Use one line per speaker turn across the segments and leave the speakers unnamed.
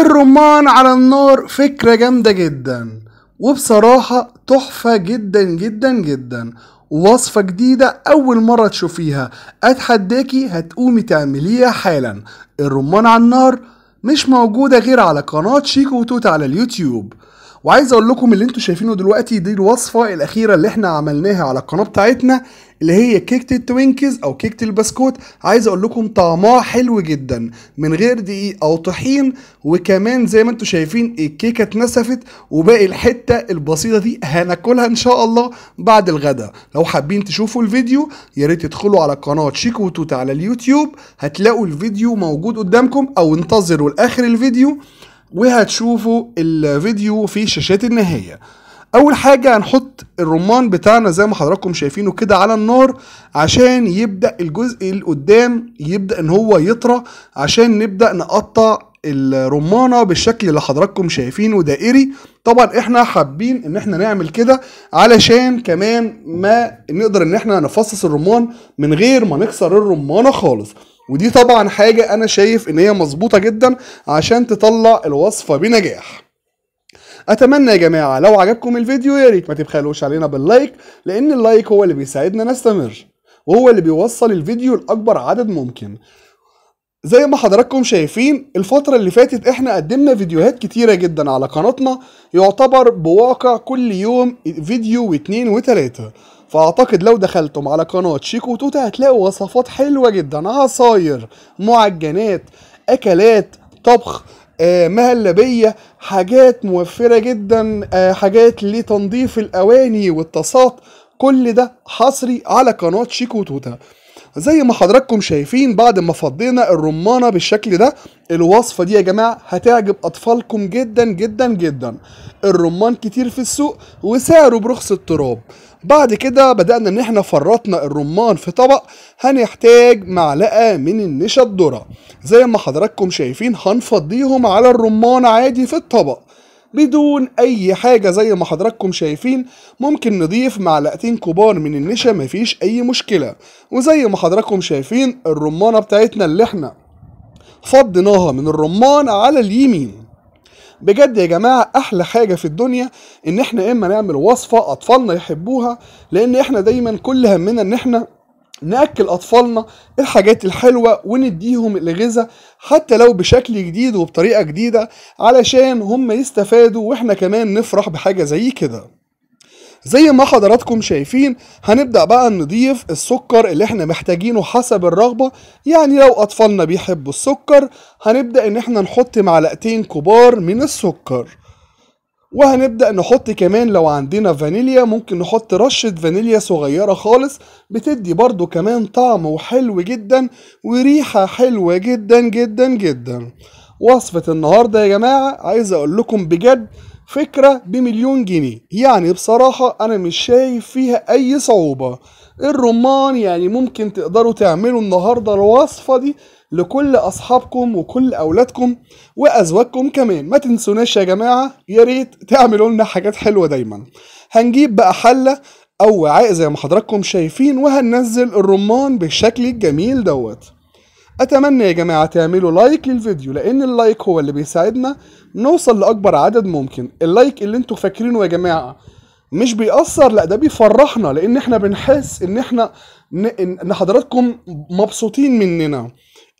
الرمان على النار فكرة جامدة جدا وبصراحة تحفة جدا جدا جدا وصفة جديدة أول مرة تشوفيها أتحداكي هتقومي تعمليها حالا الرمان على النار مش موجودة غير على قناة شيكو وتوت على اليوتيوب وعايز اقول لكم اللي انتوا شايفينه دلوقتي دي الوصفه الاخيره اللي احنا عملناها على القناه بتاعتنا اللي هي كيكه التوينكيز او كيكه البسكوت عايز اقول لكم طعمها حلو جدا من غير دقيق او طحين وكمان زي ما انتم شايفين الكيكه اتنسفت وباقي الحته البسيطه دي هناكلها ان شاء الله بعد الغداء لو حابين تشوفوا الفيديو يا ريت تدخلوا على قناه شيكو وتوت على اليوتيوب هتلاقوا الفيديو موجود قدامكم او انتظروا لاخر الفيديو وهتشوفوا الفيديو في شاشات النهايه اول حاجه هنحط الرمان بتاعنا زي ما حضراتكم شايفينه كده على النار عشان يبدا الجزء اللي قدام يبدا ان هو يطرى عشان نبدا نقطع الرمانه بالشكل اللي حضراتكم شايفينه دائري طبعا احنا حابين ان احنا نعمل كده علشان كمان ما نقدر ان احنا نفصص الرمان من غير ما نكسر الرمانه خالص ودي طبعا حاجه انا شايف ان هي مظبوطه جدا عشان تطلع الوصفه بنجاح اتمنى يا جماعه لو عجبكم الفيديو يا ريت ما تبخلوش علينا باللايك لان اللايك هو اللي بيساعدنا نستمر وهو اللي بيوصل الفيديو لاكبر عدد ممكن زي ما حضراتكم شايفين الفترة اللي فاتت احنا قدمنا فيديوهات كتيرة جدا على قناتنا يعتبر بواقع كل يوم فيديو واتنين وتلاتة فاعتقد لو دخلتم على قناة شيكو توتا هتلاقوا وصفات حلوة جدا عصاير معجنات اكلات طبخ آه، مهلبيه حاجات موفره جدا آه، حاجات لتنظيف الاواني والطاسات كل ده حصري على قناه شيكو توتا زي ما حضراتكم شايفين بعد ما فضينا الرمانه بالشكل ده الوصفه دي يا جماعه هتعجب اطفالكم جدا جدا جدا الرمان كتير في السوق وسعره برخص التراب بعد كده بدأنا إن إحنا فرطنا الرمان في طبق هنحتاج معلقة من النشا الذرة زي ما حضراتكم شايفين هنفضيهم على الرمان عادي في الطبق بدون اي حاجه زي ما حضراتكم شايفين ممكن نضيف معلقتين كبار من النشا مفيش اي مشكله وزي ما حضراتكم شايفين الرمانه بتاعتنا اللي احنا فضيناها من الرمان على اليمين بجد يا جماعه احلى حاجه في الدنيا ان احنا اما نعمل وصفه اطفالنا يحبوها لان احنا دايما كل همنا ان احنا ناكل اطفالنا الحاجات الحلوه ونديهم الغذاء حتى لو بشكل جديد وبطريقه جديده علشان هم يستفادوا واحنا كمان نفرح بحاجه زي كده زي ما حضراتكم شايفين هنبدأ بقى نضيف السكر اللي احنا محتاجينه حسب الرغبة يعني لو أطفالنا بيحبوا السكر هنبدأ إن احنا نحط معلقتين كبار من السكر وهنبدأ نحط كمان لو عندنا فانيليا ممكن نحط رشة فانيليا صغيرة خالص بتدي برضو كمان طعم وحلو جدا وريحة حلوة جدا جدا جدا وصفة النهاردة يا جماعة عايز أقول لكم بجد فكرة بمليون جنيه يعني بصراحة أنا مش شايف فيها أي صعوبة الرمان يعني ممكن تقدروا تعملوا النهاردة الوصفة دي لكل أصحابكم وكل أولادكم وأزواجكم كمان ما تنسوناش يا جماعة يا ريت تعملوا لنا حاجات حلوة دايما هنجيب بقى حلة أو وعاء زي ما حضراتكم شايفين وهننزل الرمان بالشكل الجميل دوت اتمنى يا جماعه تعملوا لايك للفيديو لان اللايك هو اللي بيساعدنا نوصل لاكبر عدد ممكن اللايك اللي انتوا فاكرينه يا جماعه مش بيأثر لا ده بيفرحنا لان احنا بنحس ان احنا ان حضراتكم مبسوطين مننا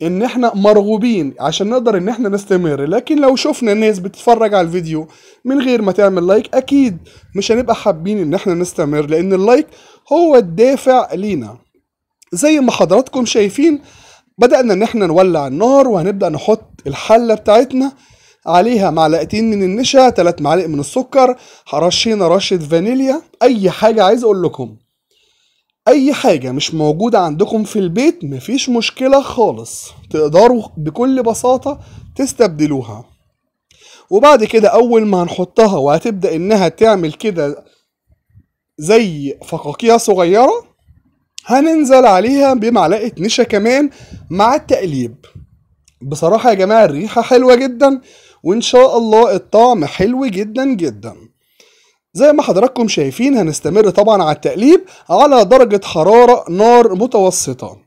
ان احنا مرغوبين عشان نقدر ان احنا نستمر لكن لو شفنا ناس بتتفرج على الفيديو من غير ما تعمل لايك اكيد مش هنبقى حابين ان احنا نستمر لان اللايك هو الدافع لينا زي ما حضراتكم شايفين بدأنا إن إحنا نولع النار وهنبدأ نحط الحلة بتاعتنا عليها معلقتين من النشا تلات معالق من السكر هرشينا رشة فانيليا أي حاجة عايز أقول لكم أي حاجة مش موجودة عندكم في البيت مفيش مشكلة خالص تقدروا بكل بساطة تستبدلوها وبعد كده أول ما هنحطها وهتبدأ إنها تعمل كده زي فقاقيع صغيرة هننزل عليها بمعلقه نشا كمان مع التقليب بصراحه يا جماعه الريحه حلوه جدا وان شاء الله الطعم حلو جدا جدا زي ما حضراتكم شايفين هنستمر طبعا على التقليب على درجه حراره نار متوسطه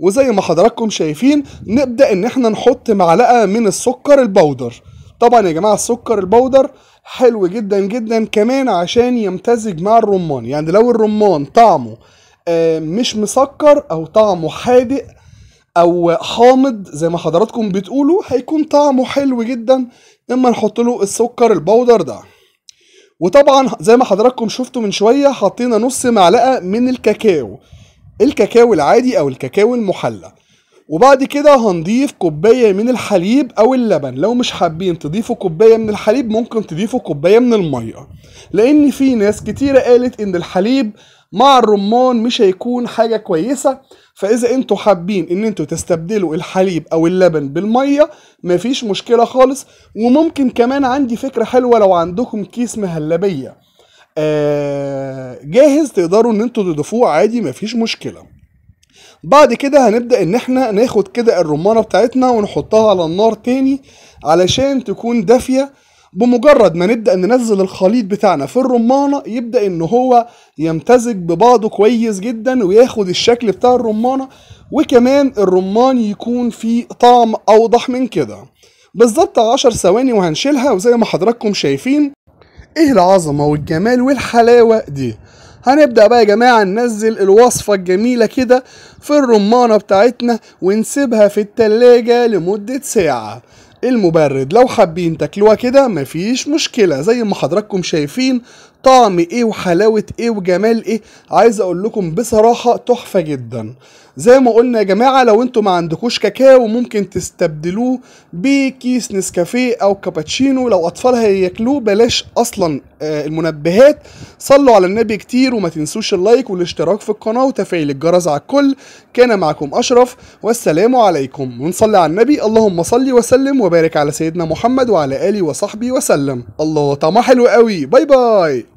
وزي ما حضراتكم شايفين نبدا ان احنا نحط معلقه من السكر البودر طبعا يا جماعه السكر البودر حلو جدا جدا كمان عشان يمتزج مع الرمان يعني لو الرمان طعمه آه، مش مسكر او طعمه حادق او حامض زي ما حضراتكم بتقولوا هيكون طعمه حلو جدا لما نحط له السكر البودر ده وطبعا زي ما حضراتكم شفتوا من شويه حطينا نص معلقه من الكاكاو الكاكاو العادي او الكاكاو المحلى وبعد كده هنضيف كوباية من الحليب أو اللبن لو مش حابين تضيفوا كوباية من الحليب ممكن تضيفوا كوباية من المية لأن في ناس كتيرة قالت إن الحليب مع الرمان مش هيكون حاجة كويسة فإذا أنتوا حابين إن أنتوا تستبدلوا الحليب أو اللبن بالمية مفيش مشكلة خالص وممكن كمان عندي فكرة حلوة لو عندكم كيس مهلبية آه جاهز تقدروا إن أنتوا تضيفوه عادي مفيش مشكلة بعد كده هنبدأ إن إحنا ناخد كده الرمانة بتاعتنا ونحطها على النار تاني علشان تكون دافية بمجرد ما نبدأ ننزل الخليط بتاعنا في الرمانة يبدأ ان هو يمتزج ببعضه كويس جدا وياخد الشكل بتاع الرمانة وكمان الرمان يكون فيه طعم اوضح من كده بالظبط 10 ثواني وهنشيلها وزي ما حضراتكم شايفين ايه العظمة والجمال والحلاوة دي هنبدأ بقى يا جماعة ننزل الوصفة الجميلة كده في الرمانة بتاعتنا ونسيبها في التلاجة لمدة ساعة المبرد لو حابين تاكلوها كده مفيش مشكلة زي ما حضراتكم شايفين طعم ايه وحلاوه ايه وجمال ايه عايز اقول لكم بصراحه تحفه جدا زي ما قلنا يا جماعه لو انتوا ما عندكوش كاكاو ممكن تستبدلوه بكيس نسكافيه او كابتشينو لو اطفال هياكلوه بلاش اصلا آه، المنبهات صلوا على النبي كتير وما تنسوش اللايك والاشتراك في القناه وتفعيل الجرس على الكل كان معكم اشرف والسلام عليكم ونصلي على النبي اللهم صل وسلم وبارك على سيدنا محمد وعلى اله وصحبه وسلم الله طعمها حلو قوي باي باي